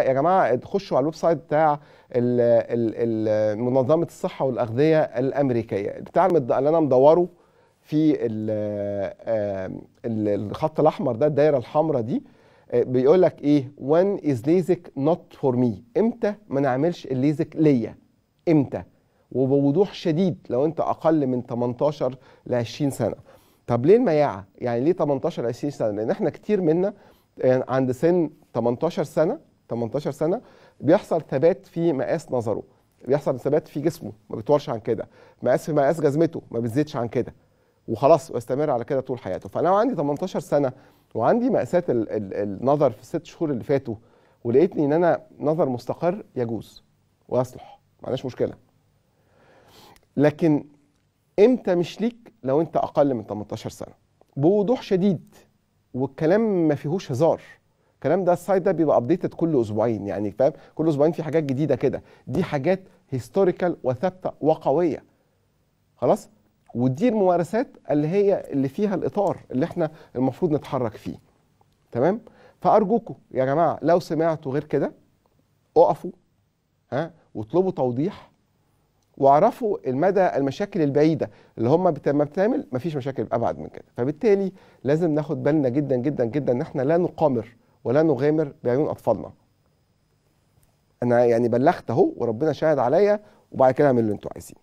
يا جماعه تخشوا على الويب سايت بتاع منظمه الصحه والاغذيه الامريكيه بتاع اللي انا مدوره في آه، الخط الاحمر ده الدايره الحمراء دي آه، بيقول لك ايه when is ليزك not for me امتى ما نعملش الليزك ليا امتى وبوضوح شديد لو انت اقل من 18 ل 20 سنه طب ليه المياعه يعني ليه 18 ل 20 سنه لان احنا كتير منا آه، عند سن 18 سنه 18 سنه بيحصل ثبات في مقاس نظره بيحصل ثبات في جسمه ما بيطولش عن كده مقاس في مقاس جزمته ما بيزيدش عن كده وخلاص ويستمر على كده طول حياته فانا عندي 18 سنه وعندي مقاسات النظر في الست شهور اللي فاتوا ولقيتني ان انا نظر مستقر يجوز ويصلح ما عندناش مشكله لكن امتى مش ليك لو انت اقل من 18 سنه بوضوح شديد والكلام ما فيهوش هزار الكلام ده السايت ده بيبقى ابديتد كل اسبوعين يعني فاهم كل اسبوعين في حاجات جديده كده دي حاجات هيستوريكال وثابته وقويه خلاص ودي الممارسات اللي هي اللي فيها الاطار اللي احنا المفروض نتحرك فيه تمام فارجوكم يا جماعه لو سمعتوا غير كده اقفوا ها واطلبوا توضيح واعرفوا المدى المشاكل البعيده اللي هم ما بتعمل مفيش مشاكل ابعد من كده فبالتالي لازم ناخد بالنا جدا جدا جدا ان احنا لا نقامر ولا نغامر بعيون اطفالنا انا يعني بلغت اهو وربنا شاهد عليا وبعد كده اعمل اللي انتوا عايزين